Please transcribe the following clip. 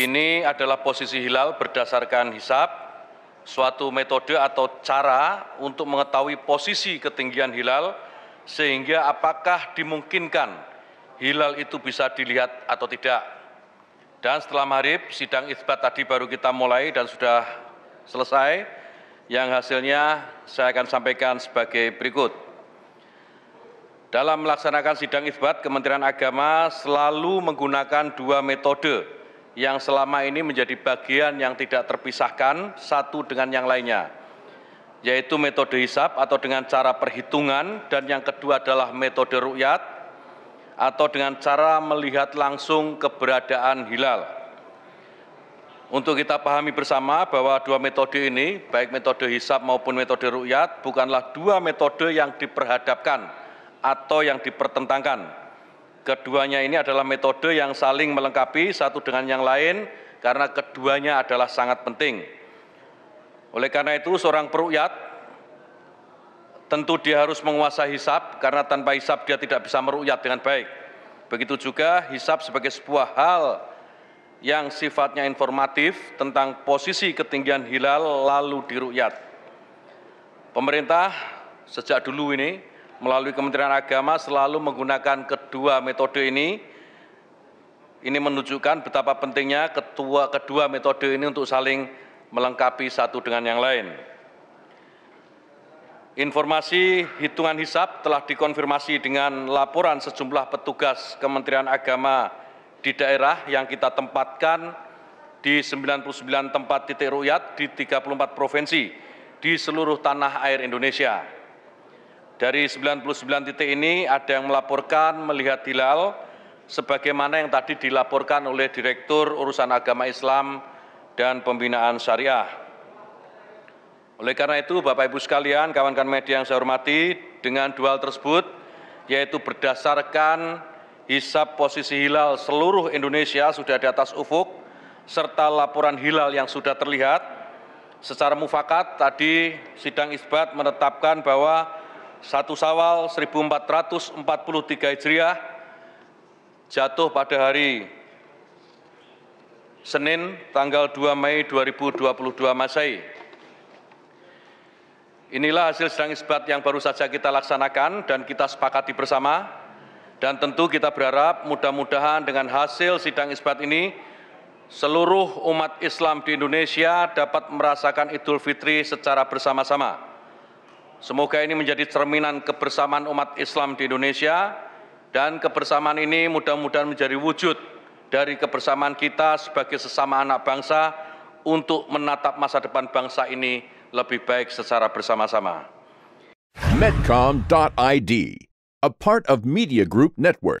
Ini adalah posisi hilal berdasarkan hisap, suatu metode atau cara untuk mengetahui posisi ketinggian hilal sehingga apakah dimungkinkan hilal itu bisa dilihat atau tidak. Dan setelah marib, sidang isbat tadi baru kita mulai dan sudah selesai, yang hasilnya saya akan sampaikan sebagai berikut. Dalam melaksanakan sidang isbat, Kementerian Agama selalu menggunakan dua metode yang selama ini menjadi bagian yang tidak terpisahkan satu dengan yang lainnya, yaitu metode hisap atau dengan cara perhitungan, dan yang kedua adalah metode rukyat atau dengan cara melihat langsung keberadaan hilal. Untuk kita pahami bersama bahwa dua metode ini, baik metode hisap maupun metode rukyat, bukanlah dua metode yang diperhadapkan atau yang dipertentangkan, Keduanya ini adalah metode yang saling melengkapi satu dengan yang lain karena keduanya adalah sangat penting. Oleh karena itu seorang perukyat tentu dia harus menguasai hisap karena tanpa hisap dia tidak bisa merukyat dengan baik. Begitu juga hisap sebagai sebuah hal yang sifatnya informatif tentang posisi ketinggian hilal lalu dirukyat. Pemerintah sejak dulu ini melalui Kementerian Agama selalu menggunakan kedua metode ini. Ini menunjukkan betapa pentingnya ketua kedua metode ini untuk saling melengkapi satu dengan yang lain. Informasi hitungan hisap telah dikonfirmasi dengan laporan sejumlah petugas Kementerian Agama di daerah yang kita tempatkan di 99 tempat titik rukyat di 34 provinsi di seluruh tanah air Indonesia. Dari 99 titik ini ada yang melaporkan melihat hilal sebagaimana yang tadi dilaporkan oleh Direktur Urusan Agama Islam dan Pembinaan Syariah. Oleh karena itu, Bapak Ibu sekalian, kawan-kawan media yang saya hormati, dengan dual tersebut, yaitu berdasarkan hisap posisi hilal seluruh Indonesia sudah di atas ufuk, serta laporan hilal yang sudah terlihat, secara mufakat tadi sidang isbat menetapkan bahwa 1 Sawal 1443 Hijriah jatuh pada hari Senin tanggal 2 Mei 2022 Masehi. Inilah hasil sidang isbat yang baru saja kita laksanakan dan kita sepakati bersama dan tentu kita berharap mudah-mudahan dengan hasil sidang isbat ini seluruh umat Islam di Indonesia dapat merasakan Idul Fitri secara bersama-sama Semoga ini menjadi cerminan kebersamaan umat Islam di Indonesia dan kebersamaan ini mudah-mudahan menjadi wujud dari kebersamaan kita sebagai sesama anak bangsa untuk menatap masa depan bangsa ini lebih baik secara bersama-sama. Medcom.id, a part of Media Group Network.